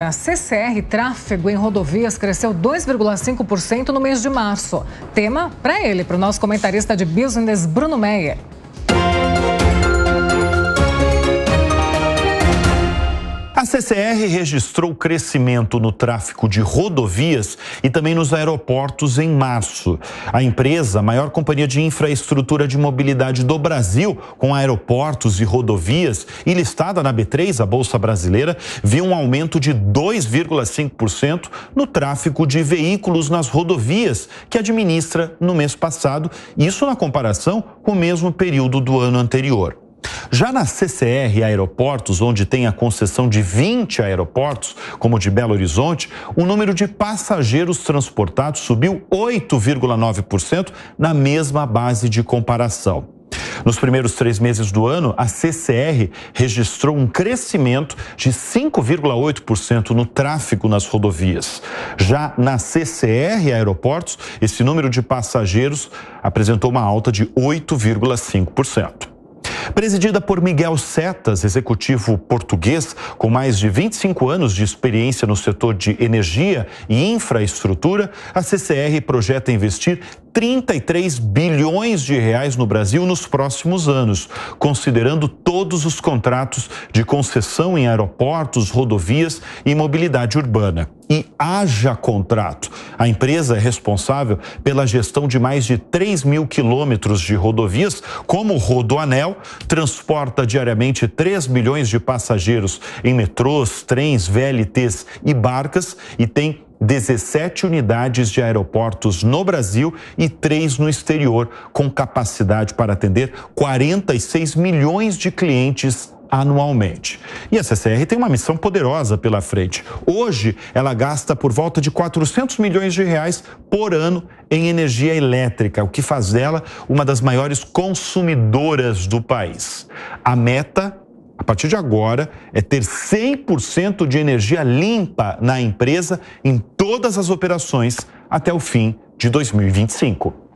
A CCR Tráfego em Rodovias cresceu 2,5% no mês de março. Tema para ele, para o nosso comentarista de business, Bruno Meyer. A CCR registrou crescimento no tráfego de rodovias e também nos aeroportos em março. A empresa, a maior companhia de infraestrutura de mobilidade do Brasil, com aeroportos e rodovias, e listada na B3, a Bolsa Brasileira, viu um aumento de 2,5% no tráfego de veículos nas rodovias que administra no mês passado, isso na comparação com o mesmo período do ano anterior. Já na CCR Aeroportos, onde tem a concessão de 20 aeroportos, como o de Belo Horizonte, o número de passageiros transportados subiu 8,9% na mesma base de comparação. Nos primeiros três meses do ano, a CCR registrou um crescimento de 5,8% no tráfego nas rodovias. Já na CCR Aeroportos, esse número de passageiros apresentou uma alta de 8,5%. Presidida por Miguel Setas, executivo português com mais de 25 anos de experiência no setor de energia e infraestrutura, a CCR projeta investir 33 bilhões de reais no Brasil nos próximos anos, considerando todos os contratos de concessão em aeroportos, rodovias e mobilidade urbana. E haja contrato. A empresa é responsável pela gestão de mais de 3 mil quilômetros de rodovias, como o Rodoanel, transporta diariamente 3 milhões de passageiros em metrôs, trens, VLTs e barcas e tem 17 unidades de aeroportos no Brasil e 3 no exterior, com capacidade para atender 46 milhões de clientes anualmente. E a CCR tem uma missão poderosa pela frente. Hoje, ela gasta por volta de 400 milhões de reais por ano em energia elétrica, o que faz dela uma das maiores consumidoras do país. A meta a partir de agora, é ter 100% de energia limpa na empresa em todas as operações até o fim de 2025.